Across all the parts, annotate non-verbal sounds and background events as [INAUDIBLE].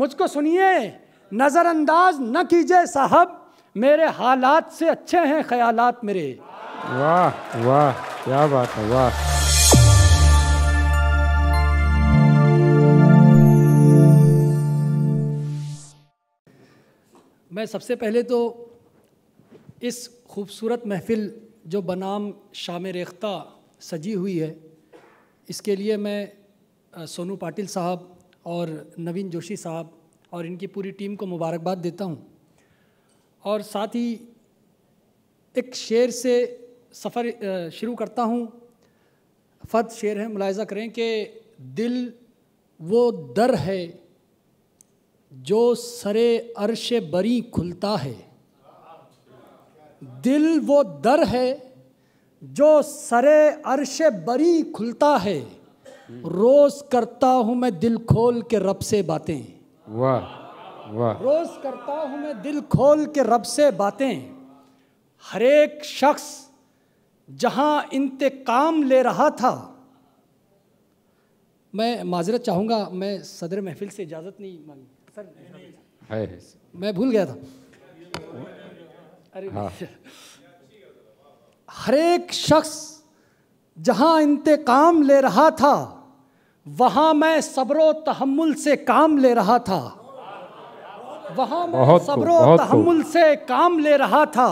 मुझको सुनिए नज़रअंदाज न कीजिए साहब मेरे हालात से अच्छे हैं ख्यालात मेरे वाह वाह क्या बात है वाह मैं सबसे पहले तो इस खूबसूरत महफिल जो बनाम शाम रेख्ता सजी हुई है इसके लिए मैं सोनू पाटिल साहब और नवीन जोशी साहब और इनकी पूरी टीम को मुबारकबाद देता हूँ और साथ ही एक शेर से सफ़र शुरू करता हूँ फत शेर है मुलायजा करें कि दिल वो दर है जो सरे अरश बरी खुलता है दिल वो दर है जो सरे अरश बरी खुलता है रोज करता हूं मैं दिल खोल के रब से बातें वाह वाह रोज करता हूं मैं दिल खोल के रब से बातें हर एक शख्स जहां इंतकाम ले रहा था मैं माजरत चाहूंगा मैं सदर महफिल से इजाज़त नहीं मांगी सर है, मैं भूल गया था हाँ। अरे हाँ। हर एक शख्स जहां इंतकाम ले रहा था वहां मैं सब्रो तहमुल से काम ले रहा था वहां मैं सब्रो तहमुल से काम ले रहा था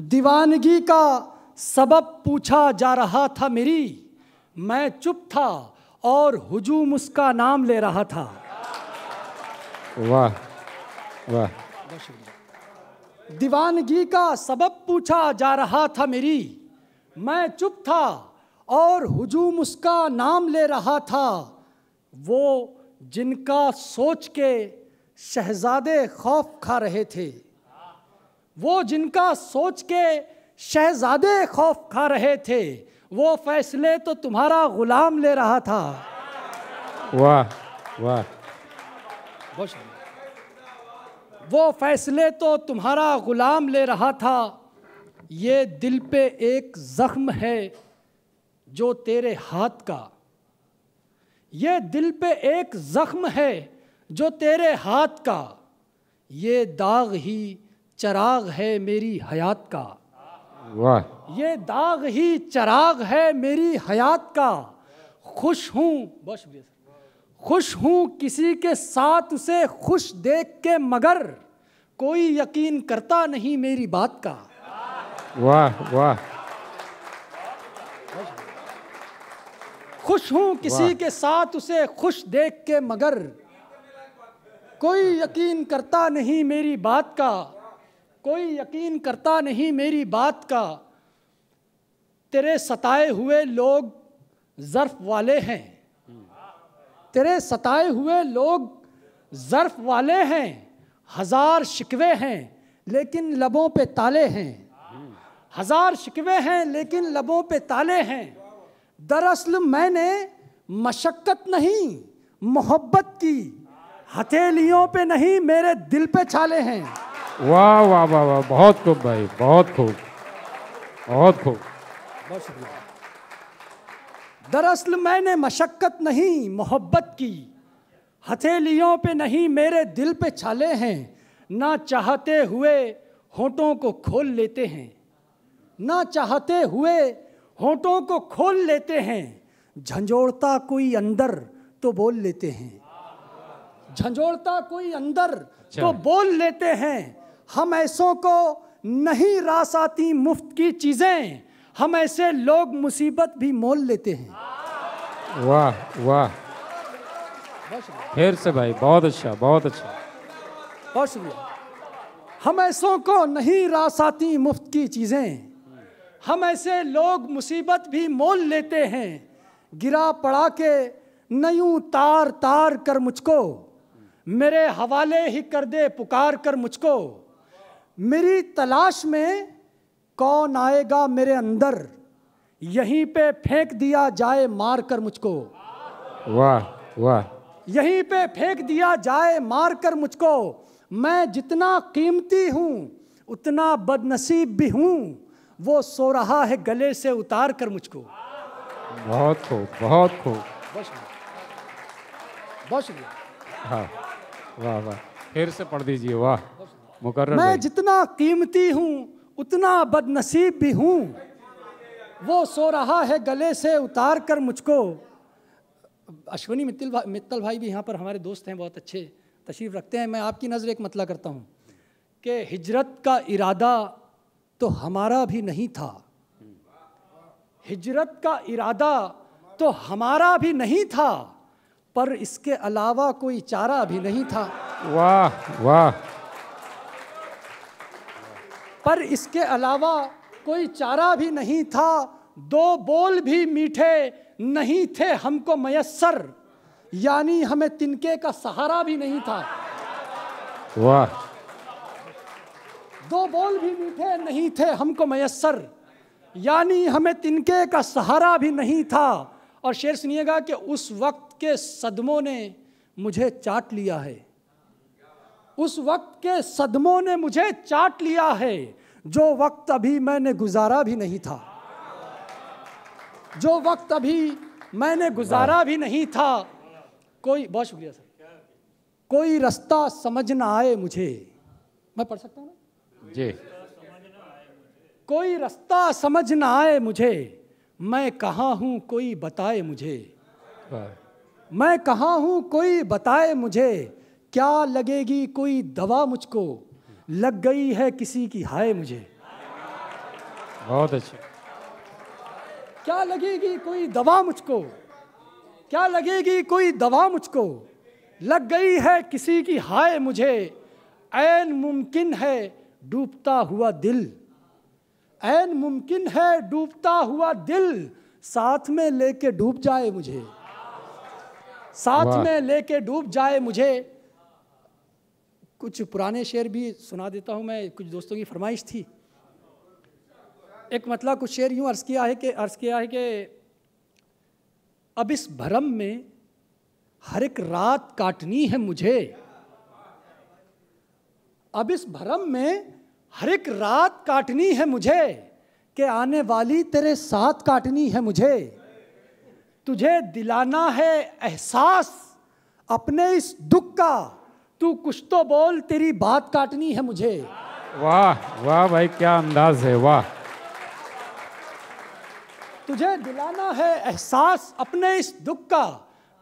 दीवानगी का सबब पूछा जा रहा था मेरी मैं चुप था और हुजूम उसका नाम ले रहा था वाह वाह दीवानगी का सबब पूछा जा रहा था मेरी मैं चुप था और हुजूम उसका नाम ले रहा था वो जिनका सोच के शहजादे खौफ खा रहे थे वो जिनका सोच के शहजादे खौफ खा रहे थे वो फैसले तो तुम्हारा गुलाम ले रहा था वाह वाह वो फैसले तो तुम्हारा गुलाम ले रहा था ये दिल पे एक ज़ख्म है जो तेरे हाथ का ये दिल पे एक जख्म है जो तेरे हाथ का ये दाग ही चराग है मेरी हयात का वाह ये दाग ही चराग है मेरी हयात का खुश हूँ बहुत शुक्रिया सर खुश हूँ किसी के साथ उसे खुश देख के मगर कोई यकीन करता नहीं मेरी बात का वाह वाह खुश हूँ किसी के साथ उसे खुश देख के मगर कोई यकीन करता नहीं मेरी बात का कोई यकीन करता नहीं मेरी बात का तेरे सताए हुए लोग ज़र्फ़ वाले हैं तेरे सताए हुए लोग ज़र्फ़ वाले हैं हज़ार शिकवे हैं लेकिन लबों पे ताले हैं हज़ार शिकवे हैं लेकिन लबों पे ताले हैं दरअसल मैंने मशक्क़त नहीं मोहब्बत की हथेलियों पे नहीं मेरे दिल पे छाले हैं वाह वाह वाह वाह बहुत खूब भाई बहुत खूब बहुत खूब बहुत शुक्रिया दरअसल मैंने मशक्क़त नहीं मोहब्बत की हथेलियों पे नहीं मेरे दिल पे छाले हैं ना चाहते हुए होठों को खोल लेते हैं ना चाहते हुए होठों को खोल लेते हैं झंझोड़ता कोई अंदर तो बोल लेते हैं झंझोड़ता कोई अंदर अच्छा। तो बोल लेते हैं हम ऐसों को नहीं रास आती मुफ्त की चीज़ें हम ऐसे लोग मुसीबत भी मोल लेते हैं वाह वाह फिर से भाई बहुत अच्छा बहुत अच्छा बहुत शुक्रिया हम ऐसों को नहीं रास आती मुफ्त की चीज़ें हम ऐसे लोग मुसीबत भी मोल लेते हैं गिरा पड़ा के नयू तार तार कर मुझको मेरे हवाले ही कर दे पुकार कर मुझको मेरी तलाश में कौन आएगा मेरे अंदर यहीं पे फेंक दिया जाए मार कर मुझको वाह वाह यहीं पे फेंक दिया जाए मार कर मुझको मैं जितना कीमती हूँ उतना बदनसीब भी हूँ वो सो रहा है गले से उतार कर मुझको बहुत खूब बहुत खूब बहुत शुक्रिया बहुत शुक्रिया हाँ वाह वाह फिर से पढ़ दीजिए वाह मुकर मैं जितना कीमती हूँ उतना बदनसीब भी हूँ वो सो रहा है गले से उतार कर मुझको अश्विनी मित्तल भा, मित्तल भाई भी यहाँ पर हमारे दोस्त हैं बहुत अच्छे तशरीफ़ रखते हैं मैं आपकी नज़र एक मतला करता हूँ कि हिजरत का इरादा तो हमारा भी नहीं था हिजरत का इरादा तो हमारा भी नहीं था पर इसके अलावा कोई चारा भी नहीं था वाह वाह पर इसके अलावा कोई चारा भी नहीं था दो बोल भी मीठे नहीं थे हमको मयसर यानी हमें तिनके का सहारा भी नहीं था वाह दो बोल भी मीठे नहीं थे हमको मैसर यानी हमें तिनके का सहारा भी नहीं था और शेर सुनिएगा कि उस वक्त के सदमों ने मुझे चाट लिया है उस वक्त के सदमों ने मुझे चाट लिया है जो वक्त अभी मैंने गुजारा भी नहीं था जो वक्त अभी मैंने गुजारा भी नहीं था कोई बहुत शुक्रिया सर कोई रास्ता समझ ना आए मुझे मैं पढ़ सकता हूँ ना जी कोई रास्ता समझ ना आए मुझे मैं कहा हूँ कोई बताए मुझे हाँ। मैं कहा हूँ कोई बताए मुझे क्या लगेगी कोई दवा मुझको लग गई है किसी की हाय मुझे बहुत अच्छा क्या लगेगी कोई दवा मुझको क्या लगेगी कोई दवा मुझको लग गई है किसी की हाय मुझे ऐन मुमकिन है डूबता हुआ दिल ऐन मुमकिन है डूबता हुआ दिल साथ में लेके डूब जाए मुझे साथ में लेके डूब जाए मुझे कुछ पुराने शेर भी सुना देता हूँ मैं कुछ दोस्तों की फरमाइश थी एक मतलब कुछ शेर यूँ अर्ज़ किया है कि अर्ज़ किया है कि अब इस भरम में हर एक रात काटनी है मुझे अब इस भ्रम में हर एक रात काटनी है मुझे कि आने वाली तेरे साथ काटनी है मुझे तुझे दिलाना है एहसास अपने इस दुख का तू कुछ तो बोल तेरी बात काटनी है मुझे वाह वाह भाई क्या अंदाज है वाह तुझे दिलाना है एहसास अपने इस दुख का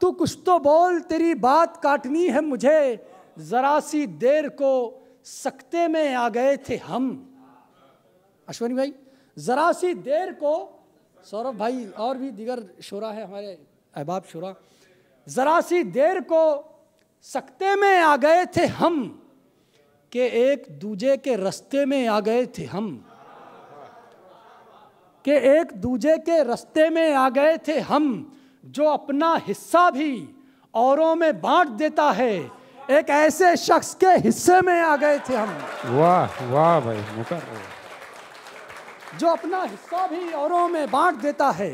तू कुछ तो बोल तेरी बात काटनी है मुझे ज़रा सी देर को सकते में आ गए थे हम अश्वनी भाई जरा सी देर को सौरभ भाई और भी दिगर शोरा है हमारे अहबाब शोरा जरा सी देर को सकते में आ गए थे हम के एक दूजे के रस्ते में आ गए थे हम के एक दूजे के रस्ते में आ गए थे हम जो अपना हिस्सा भी औरों में बांट देता है एक ऐसे शख्स के हिस्से में आ गए थे हम वाह वाह भाई मुकर जो अपना हिस्सा भी औरों में बांट देता है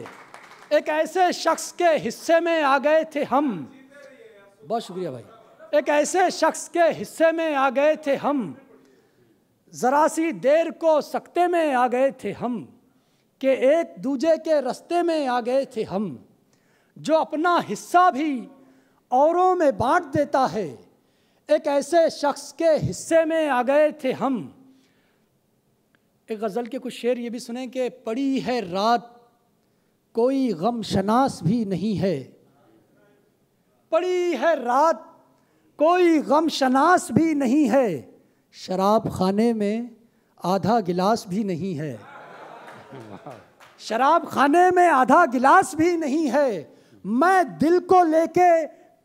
एक ऐसे शख्स के हिस्से में आ गए थे हम बहुत शुक्रिया भाई एक ऐसे शख्स के हिस्से में आ गए थे हम ज़रा सी देर को सकते में आ गए थे हम कि एक दूजे के रस्ते में आ गए थे हम जो अपना हिस्सा भी औरों में बांट देता है एक ऐसे शख्स के हिस्से में आ गए थे हम एक गज़ल के कुछ शेर ये भी सुने कि पड़ी है रात कोई गम शनास भी नहीं है पड़ी है रात कोई गम शनास भी नहीं है शराब खाने में आधा गिलास भी नहीं है शराब खाने में आधा गिलास भी नहीं है मैं दिल को लेके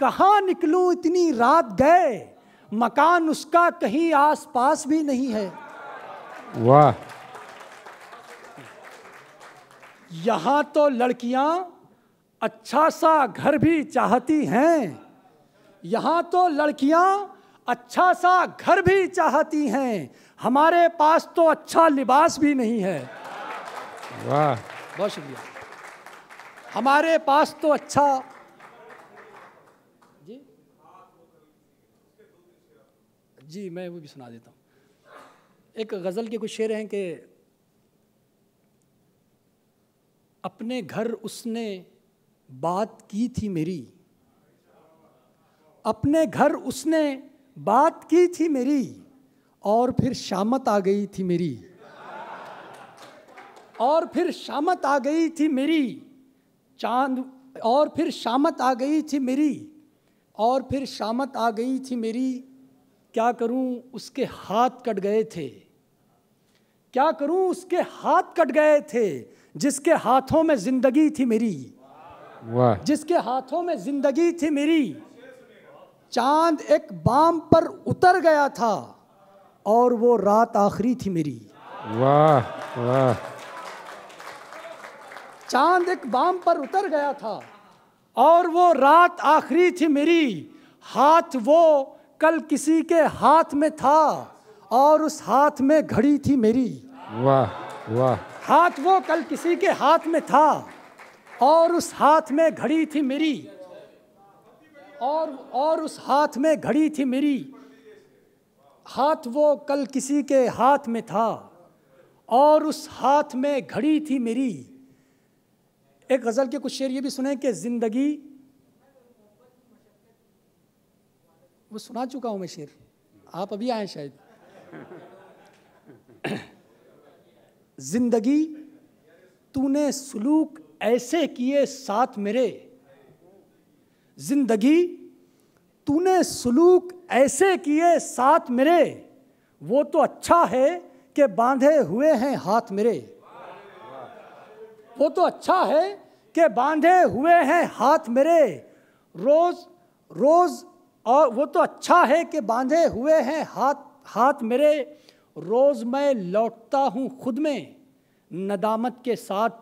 कहाँ निकलूँ इतनी रात गए मकान उसका कहीं आसपास भी नहीं है वाह यहाँ तो लड़कियाँ अच्छा सा घर भी चाहती हैं यहाँ तो लड़कियाँ अच्छा सा घर भी चाहती हैं हमारे पास तो अच्छा लिबास भी नहीं है वाह बहुत शुक्रिया हमारे पास तो अच्छा जी मैं वो भी सुना देता हूँ एक गज़ल के कुछ शेर हैं कि अपने घर उसने बात की थी मेरी अपने घर उसने बात की थी मेरी और फिर शामत आ गई थी मेरी और फिर शामत आ गई थी मेरी चांद और फिर शामत आ गई थी मेरी और फिर शामत आ गई थी मेरी क्या करूं उसके हाथ कट गए थे क्या करूं उसके हाथ कट गए थे जिसके हाथों में जिंदगी थी मेरी वाह जिसके हाथों में जिंदगी थी मेरी चांद एक बाम पर उतर गया था और वो रात आखिरी थी मेरी वाह वाह चांद एक बाम पर उतर गया था और वो रात आखिरी थी मेरी हाथ वो कल किसी के हाथ में था और उस हाथ में घड़ी थी मेरी वाह वाह हाथ वो कल किसी के हाथ में था और उस हाथ में घड़ी थी मेरी और और उस हाथ में घड़ी थी मेरी हाथ वो कल किसी के हाथ में था और उस हाथ में घड़ी थी मेरी एक गज़ल के कुछ शेर ये भी सुने कि ज़िंदगी वो सुना चुका हूँ मैं शेर आप अभी आए शायद [CLEARS THROAT] जिंदगी तूने सलूक ऐसे किए साथ मेरे जिंदगी तूने सलूक ऐसे किए साथ मेरे वो तो अच्छा है कि बांधे हुए हैं हाथ मेरे वो तो अच्छा है कि बांधे हुए हैं हाथ मेरे रोज रोज और वो तो अच्छा है कि बांधे हुए हैं हाथ हाथ मेरे रोज़ मैं लौटता हूँ खुद में नदामत के साथ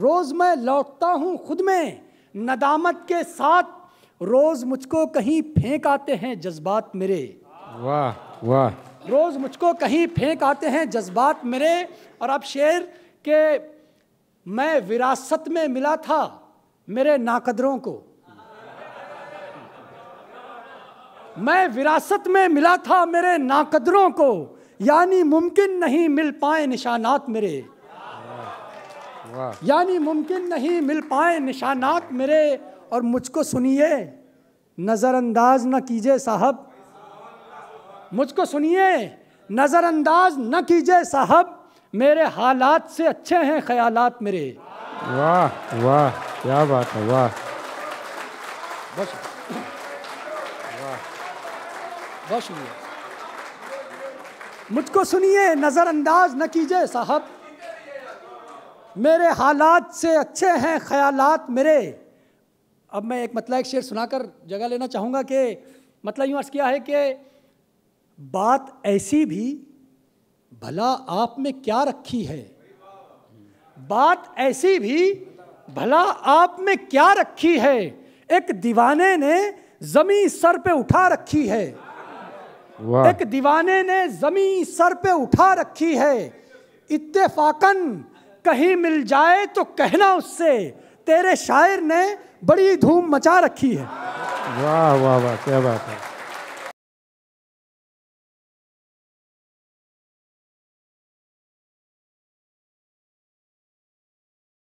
रोज़ मैं लौटता हूँ खुद में नदामत के साथ रोज़ मुझको कहीं फेंक आते हैं जज्बात मेरे वाह वाह रोज़ मुझको कहीं फेंक आते हैं जज्बात मेरे और अब शेर के मैं विरासत में मिला था मेरे नाकदरों को मैं विरासत में मिला था मेरे नाकदरों को यानी मुमकिन नहीं मिल पाए निशानात मेरे यानी मुमकिन नहीं मिल पाए निशानात मेरे और मुझको सुनिए नज़रअंदाज न कीजिए साहब मुझको सुनिए नज़रअंदाज न कीजिए साहब मेरे हालात से अच्छे हैं ख्यालात मेरे वाह वाह क्या बात है वाह बहुत शुक्रिया मुझको सुनिए नज़रअंदाज न कीजिए साहब मेरे हालात से अच्छे हैं ख्यालात मेरे अब मैं एक मतलब एक शेर सुनाकर जगह लेना चाहूँगा कि मतलब यूँ अर्ज़ किया है कि बात ऐसी भी भला आप में क्या रखी है बात ऐसी भी भला आप में क्या रखी है एक दीवाने ने जमी सर पे उठा रखी है एक दीवाने ने जमी सर पे उठा रखी है इत्तेफाकन कहीं मिल जाए तो कहना उससे तेरे शायर ने बड़ी धूम मचा रखी है वाह वाह वाह क्या बात है